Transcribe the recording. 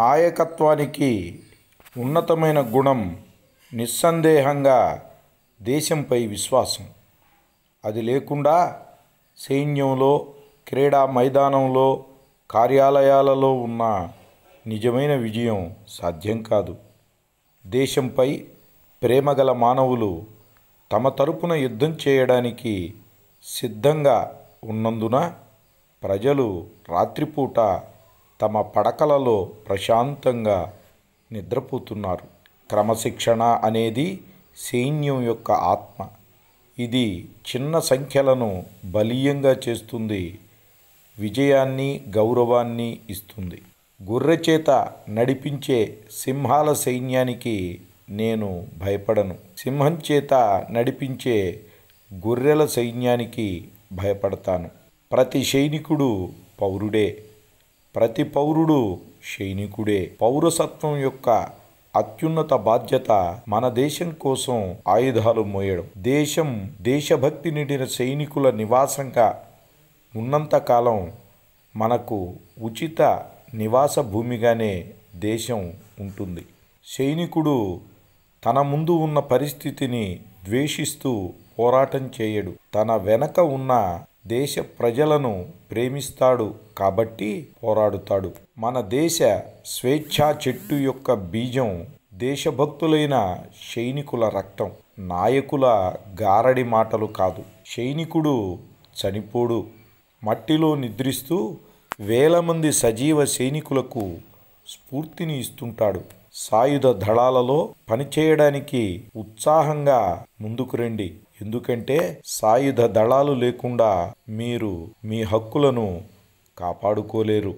నాయకత్వానికి ఉన్నతమైన గుణం నిస్సందేహంగా దేశంపై విశ్వాసం అది లేకుండా సైన్యంలో క్రీడా మైదానంలో కార్యాలయాలలో ఉన్న నిజమైన విజయం సాధ్యం కాదు దేశంపై ప్రేమగల మానవులు తమ తరపున యుద్ధం చేయడానికి సిద్ధంగా ఉన్నందున ప్రజలు రాత్రిపూట తమ పడకలలో ప్రశాంతంగా నిద్రపోతున్నారు క్రమశిక్షణ అనేది సైన్యం యొక్క ఆత్మ ఇది చిన్న సంఖ్యలను బలీయంగా చేస్తుంది విజయాన్ని గౌరవాన్ని ఇస్తుంది గుర్రచేత నడిపించే సింహాల సైన్యానికి నేను భయపడను సింహం చేత నడిపించే గొర్రెల సైన్యానికి భయపడతాను ప్రతి సైనికుడు పౌరుడే ప్రతి పౌరుడు సైనికుడే పౌరసత్వం యొక్క అత్యున్నత బాధ్యత మన దేశం కోసం ఆయుధాలు మోయడం దేశం దేశభక్తి నిండిన సైనికుల నివాసంగా ఉన్నంతకాలం మనకు ఉచిత నివాస భూమిగానే దేశం ఉంటుంది సైనికుడు తన ముందు ఉన్న పరిస్థితిని ద్వేషిస్తూ పోరాటం చేయడు తన వెనక ఉన్న దేశ ప్రజలను ప్రేమిస్తాడు కాబట్టి పోరాడుతాడు మన దేశ స్వేచ్ఛా చెట్టు యొక్క బీజం దేశభక్తులైన సైనికుల రక్తం నాయకుల గారడి మాటలు కాదు సైనికుడు చనిపోడు మట్టిలో నిద్రిస్తూ వేల మంది సజీవ సైనికులకు స్ఫూర్తిని ఇస్తుంటాడు సాయుధ దళాలలో పనిచేయడానికి ఉత్సాహంగా ముందుకు రండి ఎందుకంటే సాయుధ దళాలు లేకుండా మీరు మీ హక్కులను కాపాడుకోలేరు